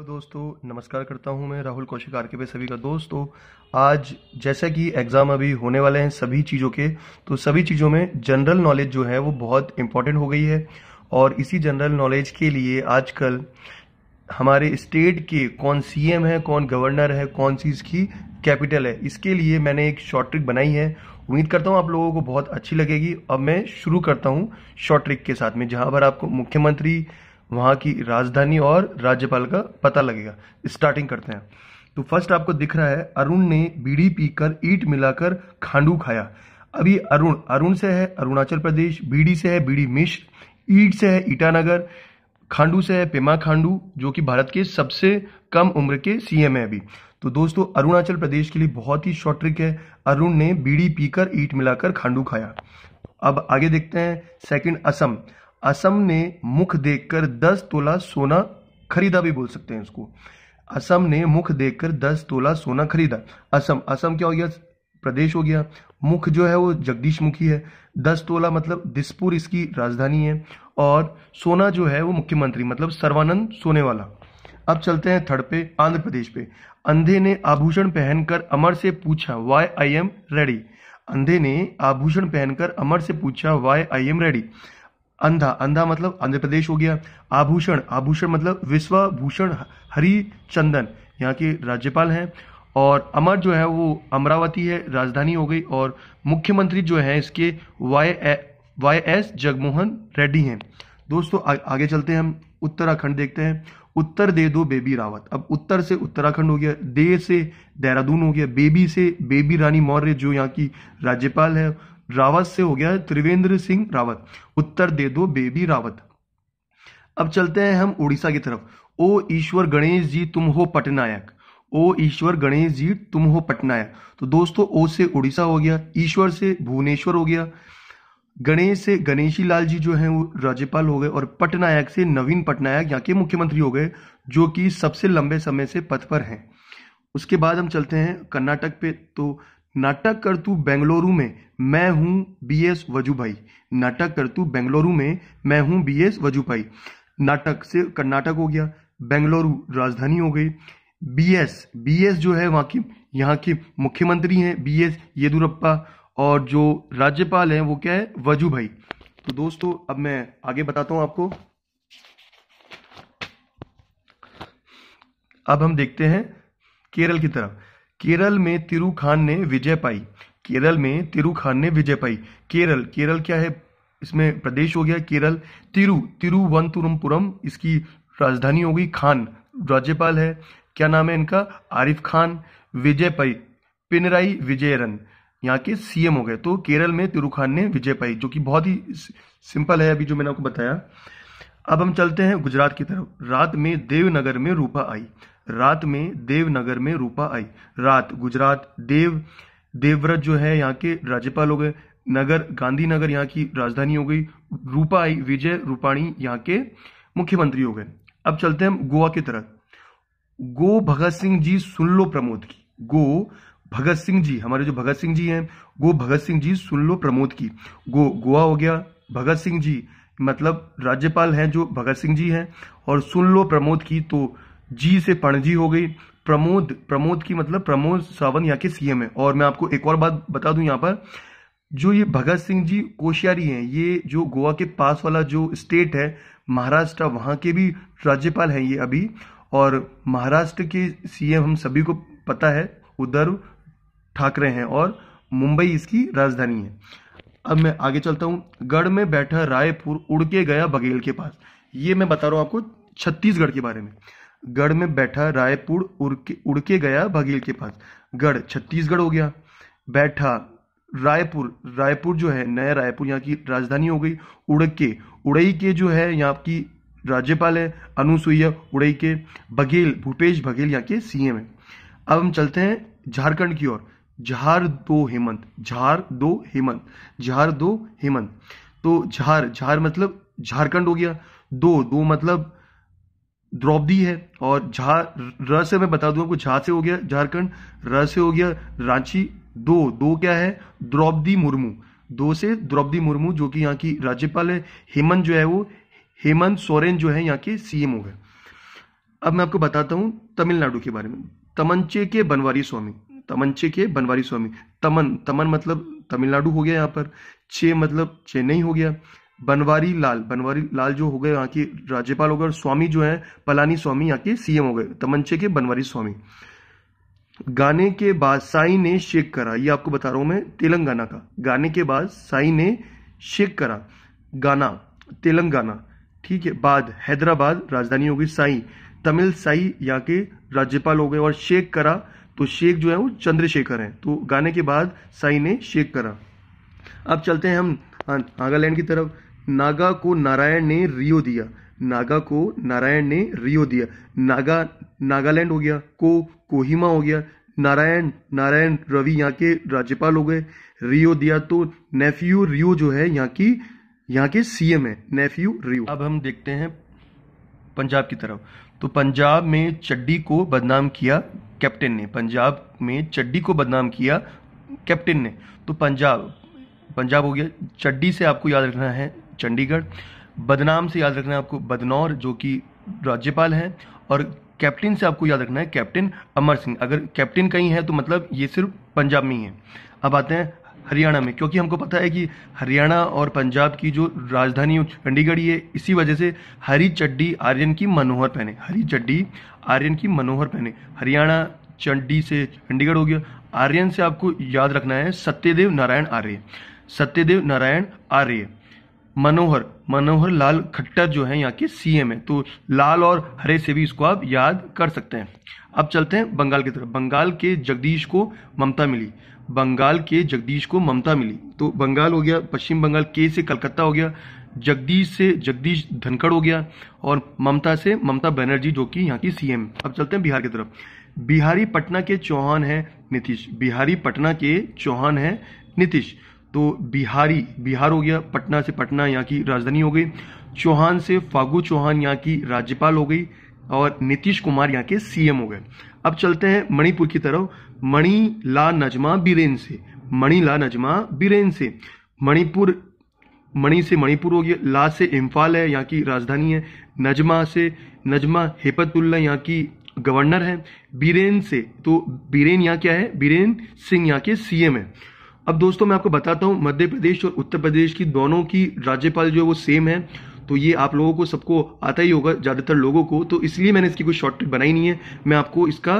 तो दोस्तों नमस्कार करता हूं मैं राहुल कौशिक आर के पे सभी का दोस्तों आज जैसा कि एग्ज़ाम अभी होने वाले हैं सभी चीज़ों के तो सभी चीज़ों में जनरल नॉलेज जो है वो बहुत इंपॉर्टेंट हो गई है और इसी जनरल नॉलेज के लिए आजकल हमारे स्टेट के कौन सीएम है कौन गवर्नर है कौन सी इसकी कैपिटल है इसके लिए मैंने एक शॉर्ट ट्रिक बनाई है उम्मीद करता हूँ आप लोगों को बहुत अच्छी लगेगी अब मैं शुरू करता हूँ शॉर्ट ट्रिक के साथ में जहां पर आपको मुख्यमंत्री वहां की राजधानी और राज्यपाल का पता लगेगा स्टार्टिंग करते हैं तो फर्स्ट आपको दिख रहा है अरुण ने बीड़ी पीकर ईट मिलाकर खांडू खाया अभी अरुण अरुण से है अरुणाचल प्रदेश बीड़ी से है बीड़ी मिश्र ईट से है ईटानगर खांडू से है पेमा खांडू जो कि भारत के सबसे कम उम्र के सीएम है अभी तो दोस्तों अरुणाचल प्रदेश के लिए बहुत ही शॉर्ट ट्रिक है अरुण ने बीड़ी पीकर ईट मिलाकर खांडू खाया अब आगे देखते हैं सेकंड असम असम ने मुख देखकर दस तोला सोना खरीदा भी बोल सकते हैं इसको असम ने मुख देखकर दस तोला सोना खरीदा असम असम क्या हो गया प्रदेश हो गया मुख जो है वो जगदीश मुखी है दस तोला मतलब दिसपुर इसकी राजधानी है और सोना जो है वो मुख्यमंत्री मतलब सर्वानंद सोने वाला अब चलते हैं थर्ड पे आंध्र प्रदेश पे अंधे ने आभूषण पहनकर अमर से पूछा वाई आई एम रेडी अंधे ने आभूषण पहनकर अमर से पूछा वाई आई एम रेडी अंधा अंधा मतलब आंध्र प्रदेश हो गया आभूषण आभूषण मतलब विश्वाभूषण हरी चंदन यहाँ के राज्यपाल हैं और अमर जो है वो अमरावती है राजधानी हो गई और मुख्यमंत्री जो है इसके Y Y S Jaganmohan Reddy हैं दोस्तों आ, आगे चलते हैं हम उत्तराखंड देखते हैं उत्तर दे दो बेबी रावत अब उत्तर से उत्तराखंड हो गया दे से देहरादून हो गया बेबी से बेबी रानी मौर्य जो यहाँ की राज्यपाल है रावत से हो गया त्रिवेंद्र सिंह रावत उत्तर दे दो बेबी रावत अब चलते हैं हम उड़ीसा की तरफ ओ ईश्वर गणेश जी तुम हो पटनायक ओ ईश्वर गणेश जी तुम हो पटनायक तो दोस्तों ओ से उड़ीसा हो गया ईश्वर से भुवनेश्वर हो गया गणेश से गणेशी लाल जी जो हैं वो राज्यपाल हो गए और पटनायक से नवीन पटनायक यहाँ के मुख्यमंत्री हो गए जो कि सबसे लंबे समय से पद पर हैं उसके बाद हम चलते हैं कर्नाटक पे तो नाटक कर तू बेंगलुरु में मैं हूँ बी एस वजू भाई नाटक कर तू बेंगलुरु में मैं हूँ बी एस वजू भाई नाटक से कर्नाटक हो गया बेंगलुरु राजधानी हो गई बी एस बी एस जो है वहाँ की यहाँ के मुख्यमंत्री हैं बी एस येदुरप्पा और जो राज्यपाल हैं वो क्या है वजू भाई तो दोस्तों अब मैं आगे बताता हूँ आपको अब हम देखते हैं केरल की तरफ केरल में तिरु खान ने विजय पाई केरल में तिरु खान ने विजय पाई केरल केरल क्या है इसमें प्रदेश हो गया केरल तिरु तिरुवंतुरमपुरम इसकी राजधानी हो गई खान राज्यपाल है क्या नाम है इनका आरिफ खान विजय पाई पिनराई विजयरन यहाँ के सीएम हो गए तो केरल में तिरु खान ने विजय पाई जो कि बहुत ही सिंपल है अभी जो मैंने आपको बताया अब हम चलते हैं गुजरात की तरफ रात में देवनगर में रूपा आई रात में देवनगर में रूपा आई रात गुजरात देव देवव्रत जो है यहाँ के राज्यपाल हो गए नगर गांधीनगर यहाँ की राजधानी हो गई रूपा आई विजय रूपाणी यहाँ के मुख्यमंत्री हो गए अब चलते हैं गोवा की तरफ गो भगत सिंह जी सुन लो प्रमोद की गो भगत सिंह जी हमारे जो भगत सिंह जी हैं गो भगत सिंह जी सुन लो प्रमोद की गो गोवा हो गया भगत सिंह जी मतलब राज्यपाल हैं जो भगत सिंह जी हैं और सुन लो प्रमोद की तो जी से पणजी हो गई प्रमोद प्रमोद की मतलब प्रमोद सावंत यहाँ के सीएम है और मैं आपको एक और बात बता दूं यहाँ पर जो ये भगत सिंह जी कोशियारी हैं ये जो गोवा के पास वाला जो स्टेट है महाराष्ट्र वहां के भी राज्यपाल हैं ये अभी और महाराष्ट्र के सीएम हम सभी को पता है उद्धव ठाकरे हैं और मुंबई इसकी राजधानी है अब मैं आगे चलता हूं गढ़ में बैठा रायपुर उड़ के गया बघेल के पास ये मैं बता रहा हूं आपको छत्तीसगढ़ के बारे में गढ़ में बैठा रायपुर उड़के उड़के गया बघेल के पास गढ़ छत्तीसगढ़ हो गया बैठा रायपुर रायपुर जो है नया रायपुर यहाँ की राजधानी हो गई उड़के उड़ई के जो है यहाँ की राज्यपाल है अनुसुईया उड़ई के बघेल भूपेश बघेल यहाँ के सीएम है अब हम चलते हैं झारखंड की ओर झार दो हेमंत झार दो हेमंत झार दो हेमंत तो झार झार मतलब झारखंड हो गया दो दो मतलब द्रौपदी है और झा र से मैं बता दूं आपको झा से हो गया झारखंड र से हो गया रांची दो दो क्या है द्रौपदी मुर्मू दो से द्रौपदी मुर्मू जो कि यहाँ की राज्यपाल है हेमंत जो है वो हेमंत सोरेन जो है यहाँ के सीएम हो गए अब मैं आपको बताता हूँ तमिलनाडु के बारे में तमंचे के बनवारी स्वामी तमंचे के बनवारी स्वामी तमन तमन मतलब तमिलनाडु हो गया यहाँ पर छे मतलब चेन्नई हो गया बनवारी लाल बनवारी लाल जो हो गए यहाँ के राज्यपाल हो गए और स्वामी जो है पलानी स्वामी यहाँ के सीएम हो गए तमंचे के बनवारी स्वामी गाने के बाद साई ने शेक करा ये आपको बता रहा हूं मैं तेलंगाना का गाने के बाद साई ने शेक करा गाना तेलंगाना ठीक है बाद हैदराबाद राजधानी होगी साई तमिल साई यहाँ के राज्यपाल हो गए और शेख करा तो शेख जो है वो चंद्रशेखर है तो गाने के बाद साई ने शेख करा अब चलते हैं हम अं, नागालैंड की तरफ नागा को नारायण ने रियो दिया नागा को नारायण ने रियो दिया नागा नागालैंड हो गया को कोहिमा हो गया नारायण नारायण रवि यहाँ के राज्यपाल हो गए रियो दिया तो नेफ्यू रियो जो है यहाँ की यहाँ के सीएम है नेफ्यू रियो अब हम देखते हैं पंजाब की तरफ तो पंजाब में चड्डी को बदनाम किया कैप्टन ने पंजाब में चड्डी को बदनाम किया कैप्टन ने तो पंजाब पंजाब हो गया चड्डी से आपको याद रखना है चंडीगढ़ बदनाम से याद रखना है आपको बदनौर जो कि राज्यपाल हैं और कैप्टन से आपको याद रखना है कैप्टन अमर सिंह अगर कैप्टन कहीं है तो मतलब ये सिर्फ पंजाब में ही है अब आते हैं हरियाणा में क्योंकि हमको पता है कि हरियाणा और पंजाब की जो राजधानी चंडीगढ़ ये इसी वजह से हरी चड्डी आर्यन की मनोहर पहने हरी चड्डी आर्यन की मनोहर पहने हरियाणा चंडी से चंडीगढ़ हो गया आर्यन से आपको याद रखना है सत्यदेव नारायण आर्य सत्यदेव नारायण आर्य मनोहर मनोहर लाल खट्टर जो है यहाँ के सीएम है तो लाल और हरे से भी इसको आप याद कर सकते हैं अब चलते हैं बंगाल की तरफ बंगाल के जगदीश को ममता मिली बंगाल के जगदीश को ममता मिली तो बंगाल हो गया पश्चिम बंगाल के से कलकत्ता हो गया जगदीश से जगदीश धनखड़ हो गया और ममता से ममता बनर्जी जो कि यहाँ की सीएम अब चलते हैं बिहार की तरफ बिहारी पटना के चौहान है नीतीश बिहारी पटना के चौहान है नीतीश तो बिहारी बिहार हो गया पटना से पटना यहाँ की राजधानी हो गई चौहान से फागू चौहान यहाँ की राज्यपाल हो गई और नीतीश कुमार यहाँ के सीएम हो गए अब चलते हैं मणिपुर की तरफ मणि ला नजमा बीरेन से मणि ला नजमा बीरेन से मणिपुर मणि से मणिपुर हो गया ला से इम्फाल है यहाँ की राजधानी है नजमा से नजमा हेपतुल्ला यहाँ की गवर्नर है बीरेन से तो बीरेन यहाँ क्या है बीरेन सिंह यहाँ के सीएम है अब दोस्तों मैं आपको बताता हूँ मध्य प्रदेश और उत्तर प्रदेश की दोनों की राज्यपाल जो है वो सेम है तो ये आप लोगों को सबको आता ही होगा ज़्यादातर लोगों को तो इसलिए मैंने इसकी कोई शॉर्ट ट्रिक बनाई नहीं है मैं आपको इसका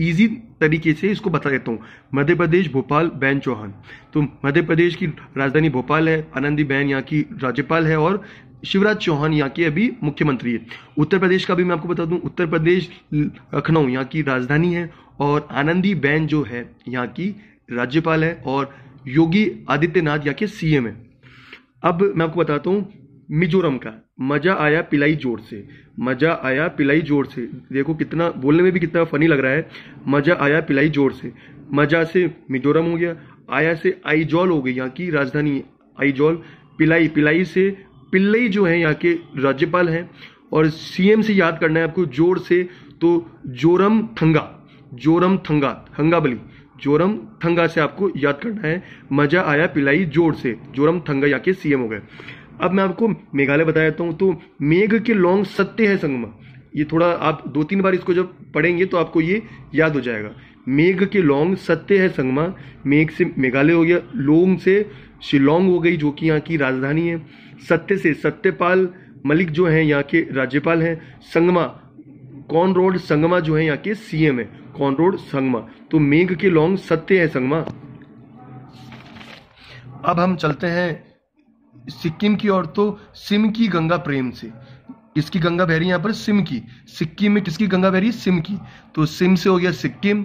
ईजी तरीके से इसको बता देता हूँ मध्य प्रदेश भोपाल बैन चौहान तो मध्य प्रदेश की राजधानी भोपाल है आनंदी बहन यहाँ की राज्यपाल है और शिवराज चौहान यहाँ के अभी मुख्यमंत्री है उत्तर प्रदेश का भी मैं आपको बता दूं उत्तर प्रदेश लखनऊ यहाँ की राजधानी है और आनंदी बैन जो है यहाँ की राज्यपाल है और योगी आदित्यनाथ या के सीएम है अब मैं आपको बताता हूँ मिजोरम का मजा आया पिलाई जोर से मजा आया पिलाई जोर से देखो कितना बोलने में भी कितना फनी लग रहा है मजा आया पिलाई जोर से मजा से मिजोरम हो गया आया से आईजॉल हो गई यहाँ की राजधानी आईजॉल पिलाई पिलाई से पिल्लई जो है यहाँ के राज्यपाल हैं और सीएम से याद करना है आपको जोर से तो जोरम थंगा जोरम थंगा थंगाबली जोरम थंगा से आपको याद करना है मजा आया पिलाई जोर से जोरम थंगा यहाँ के सीएम हो गए अब मैं आपको मेघालय बता देता हूँ तो मेघ के लॉन्ग सत्य है संगमा ये थोड़ा आप दो तीन बार इसको जब पढ़ेंगे तो आपको ये याद हो जाएगा मेघ के लॉन्ग सत्य है संगमा मेघ से मेघालय हो गया लोंग से शिलोंग हो गई जो कि यहाँ की राजधानी है सत्य से सत्यपाल मलिक जो हैं यहाँ के राज्यपाल हैं संगमा कॉन रोड संगमा जो है यहाँ के सीएम है कौन रोड संगमा तो मेघ के लौंग सत्य है संगमा अब हम चलते हैं सिक्किम की ओर तो सिम की गंगा प्रेम से किसकी गंगा बहरी यहां पर सिम की सिक्किम में किसकी गंगा बहरी सिम की तो सिम से हो गया सिक्किम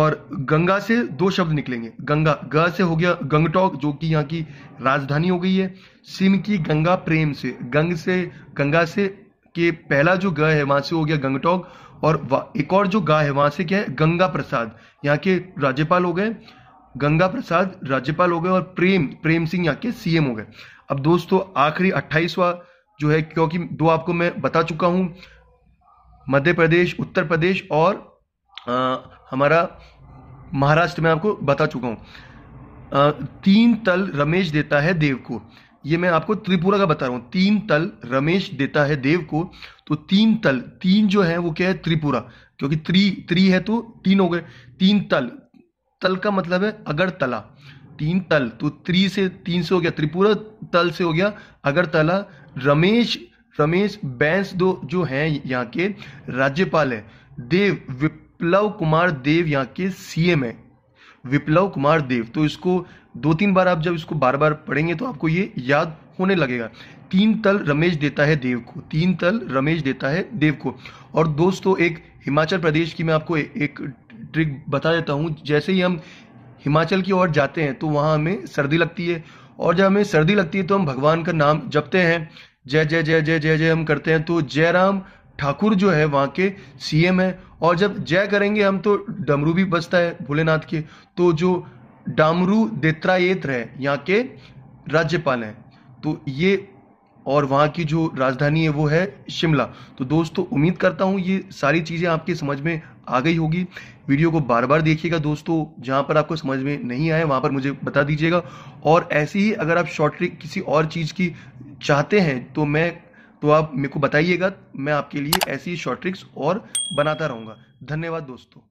और गंगा से दो शब्द निकलेंगे गंगा ग से हो गया गंगटोक जो कि यहाँ की राजधानी हो गई है सिम की गंगा प्रेम से गंग से गंगा से के पहला जो ग है वहां से हो गया गंगटोक और एक और जो गाय है वहां से क्या है गंगा प्रसाद यहाँ के राज्यपाल हो गए गंगा प्रसाद राज्यपाल हो गए और प्रेम प्रेम सिंह यहाँ के सीएम हो गए अब दोस्तों आखिरी अट्ठाईसवा जो है क्योंकि दो आपको मैं बता चुका हूं मध्य प्रदेश उत्तर प्रदेश और आ, हमारा महाराष्ट्र में आपको बता चुका आ, तीन तल रमेश देता है देव को ये मैं आपको त्रिपुरा का बता रहा हूं तीन तल रमेश देता है देव को तो तीन तल तीन जो है वो क्या है त्रिपुरा क्योंकि त्रि त्रि है तो तीन हो गए तीन तल तल का मतलब है अगरतला तीन तल तो त्रि से तीन से हो गया त्रिपुरा तल से हो गया अगरतला रमेश रमेश बैंस दो जो है यहाँ के राज्यपाल है देव विप्लव कुमार देव यहाँ के सीएम है विप्लव कुमार देव तो इसको दो तीन बार आप जब इसको बार बार पढ़ेंगे तो आपको ये याद होने लगेगा तीन तल रमेश देता है देव को तीन तल रमेश देता है देव को और दोस्तों एक हिमाचल प्रदेश की मैं आपको ए, एक ट्रिक बता देता हूँ जैसे ही हम हिमाचल की ओर जाते हैं तो वहाँ हमें सर्दी लगती है और जब हमें सर्दी लगती है तो हम भगवान का नाम जपते हैं जय जय जय जय जय जय हम करते हैं तो जयराम ठाकुर जो है वहाँ के सीएम है और जब जय करेंगे हम तो डमरू भी बजता है भोलेनाथ के तो जो डामरू दत्तात्रेय है यहाँ के राज्यपाल हैं तो ये और वहाँ की जो राजधानी है वो है शिमला तो दोस्तों उम्मीद करता हूँ ये सारी चीज़ें आपके समझ में आ गई होगी वीडियो को बार बार देखिएगा दोस्तों जहाँ पर आपको समझ में नहीं आए वहाँ पर मुझे बता दीजिएगा और ऐसे ही अगर आप शॉर्ट ट्रिक किसी और चीज़ की चाहते हैं तो मैं तो आप मेरे को बताइएगा मैं आपके लिए ऐसी शॉर्ट ट्रिक्स और बनाता रहूँगा धन्यवाद दोस्तों